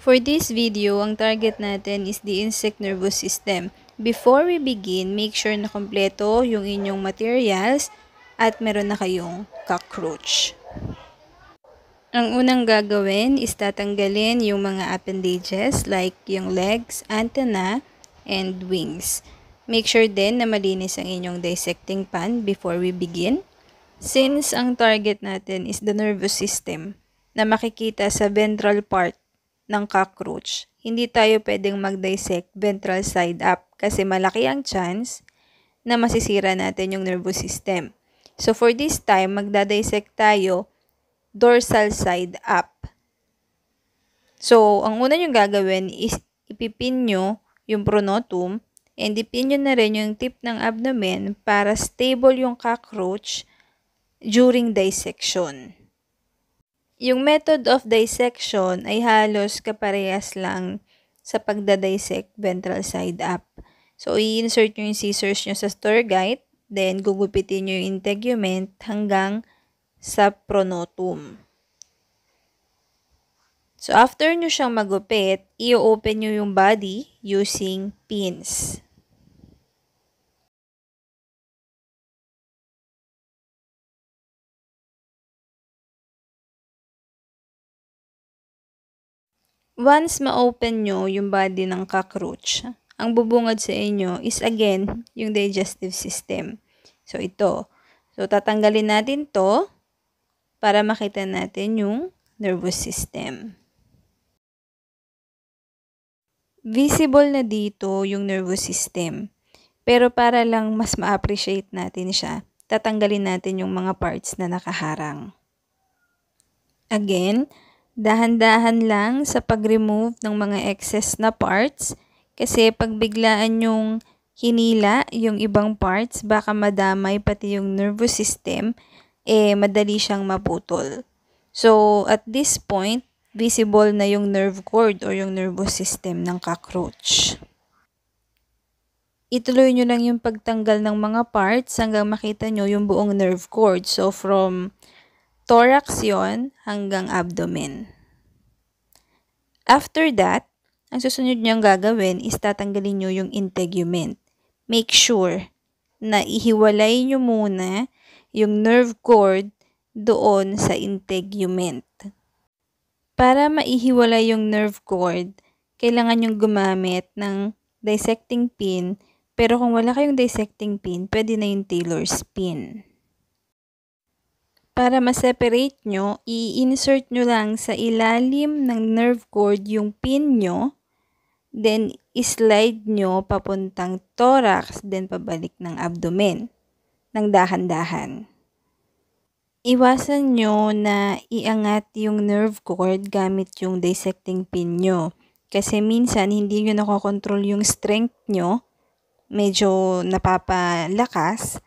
For this video, ang target natin is the insect nervous system. Before we begin, make sure na kompleto yung inyong materials at meron na kayong cockroach. Ang unang gagawin is tatanggalin yung mga appendages like yung legs, antenna, and wings. Make sure din na malinis ang inyong dissecting pan before we begin. Since ang target natin is the nervous system na makikita sa ventral part ng cockroach, hindi tayo pwedeng mag-dissect ventral side up kasi malaki ang chance na masisira natin yung nervous system. So for this time, magda-dissect tayo dorsal side up. So, ang una nyo gagawin is ipipin nyo yung pronotum and ipin nyo na rin yung tip ng abdomen para stable yung cockroach during dissection. Yung method of dissection ay halos kaparehas lang sa pagdadissect ventral side up. So, i-insert nyo yung scissors nyo sa guide, then gugupitin nyo yung integument hanggang sa pronotum. So, after nyo siyang magupit, i-open nyo yung body using pins. Once ma-open nyo yung body ng cockroach, ang bubungad sa inyo is again yung digestive system. So, ito. So, tatanggalin natin to para makita natin yung nervous system. Visible na dito yung nervous system. Pero para lang mas ma-appreciate natin siya, tatanggalin natin yung mga parts na nakaharang. Again, Dahan-dahan lang sa pag-remove ng mga excess na parts kasi pag biglaan yung hinila yung ibang parts, baka madamay pati yung nervous system, eh madali siyang maputol. So, at this point, visible na yung nerve cord or yung nervous system ng cockroach. Ituloy nyo lang yung pagtanggal ng mga parts hanggang makita nyo yung buong nerve cord. So, from thorax yon hanggang abdomen. After that, ang susunod niyong gagawin is tatanggalin niyo yung integument. Make sure na ihiwalay niyo muna yung nerve cord doon sa integument. Para maihiwalay yung nerve cord, kailangan nyong gumamit ng dissecting pin. Pero kung wala kayong dissecting pin, pwede na yung Taylor's pin. Para ma-separate nyo, i-insert nyo lang sa ilalim ng nerve cord yung pin nyo. Then, islide nyo papuntang thorax, then pabalik ng abdomen. Ng dahan-dahan. Iwasan nyo na iangat yung nerve cord gamit yung dissecting pin nyo. Kasi minsan, hindi nyo nakokontrol yung strength nyo. Medyo napapalakas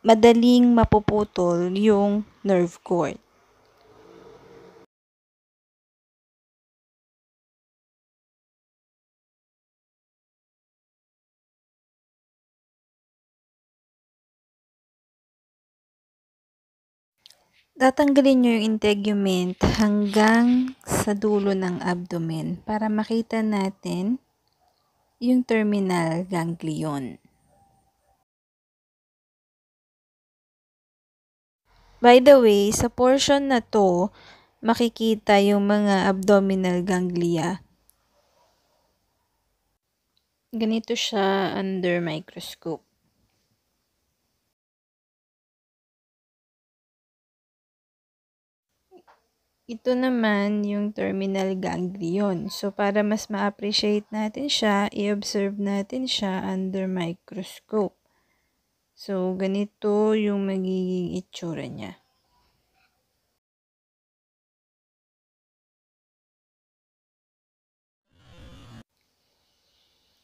madaling mapuputol yung nerve cord. Tatanggalin nyo yung integument hanggang sa dulo ng abdomen para makita natin yung terminal ganglion. By the way, sa portion na to, makikita yung mga abdominal ganglia. Ganito siya under microscope. Ito naman yung terminal ganglion. So, para mas ma-appreciate natin siya, i-observe natin siya under microscope. So, ganito yung magiging itsura niya.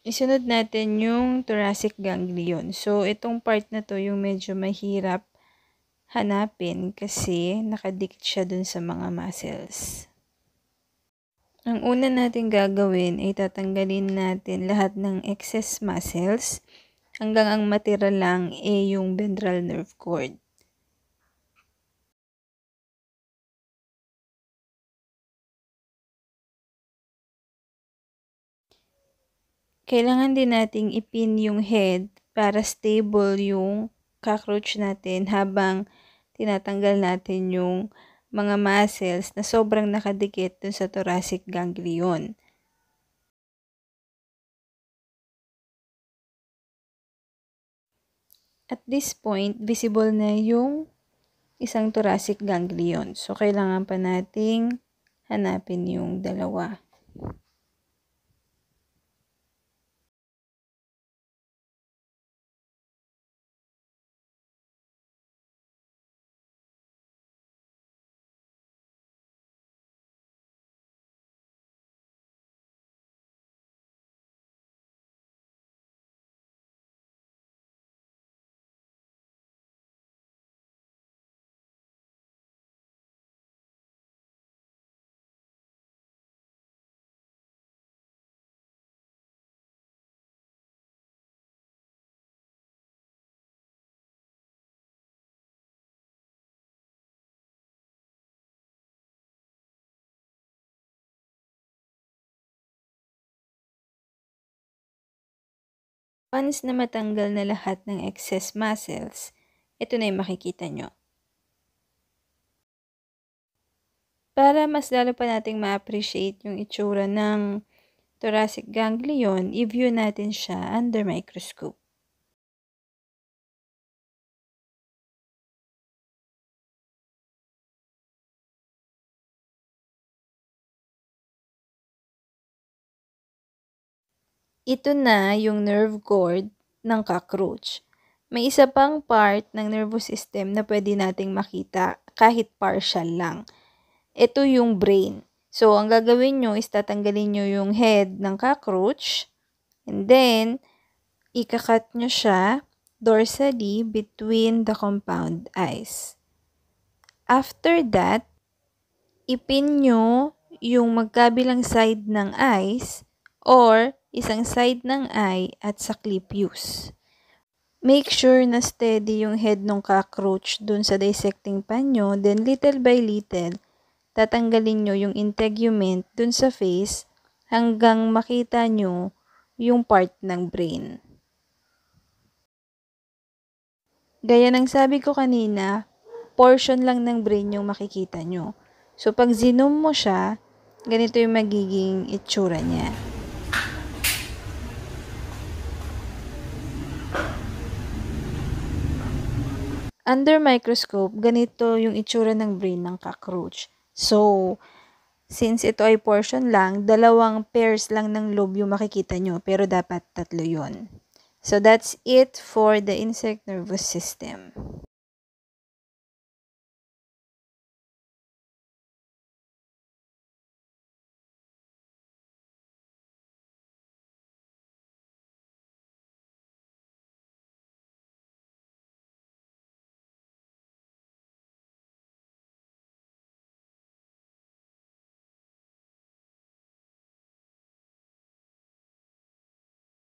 Isunod natin yung thoracic ganglion. So, itong part na to yung medyo mahirap hanapin kasi nakadikit siya dun sa mga muscles. Ang una natin gagawin ay tatanggalin natin lahat ng excess muscles hanggang ang matira lang ay eh, yung ventral nerve cord. Kailangan din nating ipin yung head para stable yung cockroach natin habang tinatanggal natin yung mga muscles na sobrang nakadikit dun sa thoracic ganglion. At this point, visible na yung isang thoracic ganglion. So, kailangan pa nating hanapin yung dalawa. Once na matanggal na lahat ng excess muscles, ito na yung makikita nyo. Para mas lalo pa nating ma-appreciate yung itsura ng thoracic ganglion, i-view natin siya under microscope. Ito na yung nerve cord ng cockroach. May isa pang part ng nervous system na pwede nating makita kahit partial lang. Ito yung brain. So, ang gagawin nyo is tatanggalin nyo yung head ng cockroach and then, ikakat nyo siya dorsally between the compound eyes. After that, ipin nyo yung magkabilang side ng eyes or isang side ng eye at sa clip use. Make sure na steady yung head ng cockroach dun sa dissecting pan nyo, then little by little, tatanggalin nyo yung integument dun sa face hanggang makita nyo yung part ng brain. Gaya ng sabi ko kanina, portion lang ng brain yung makikita nyo. So, pag zinom mo siya, ganito yung magiging itsura niya. under microscope, ganito yung itsura ng brain ng cockroach. So, since ito ay portion lang, dalawang pairs lang ng lobe yung makikita nyo, pero dapat tatlo yon. So, that's it for the insect nervous system.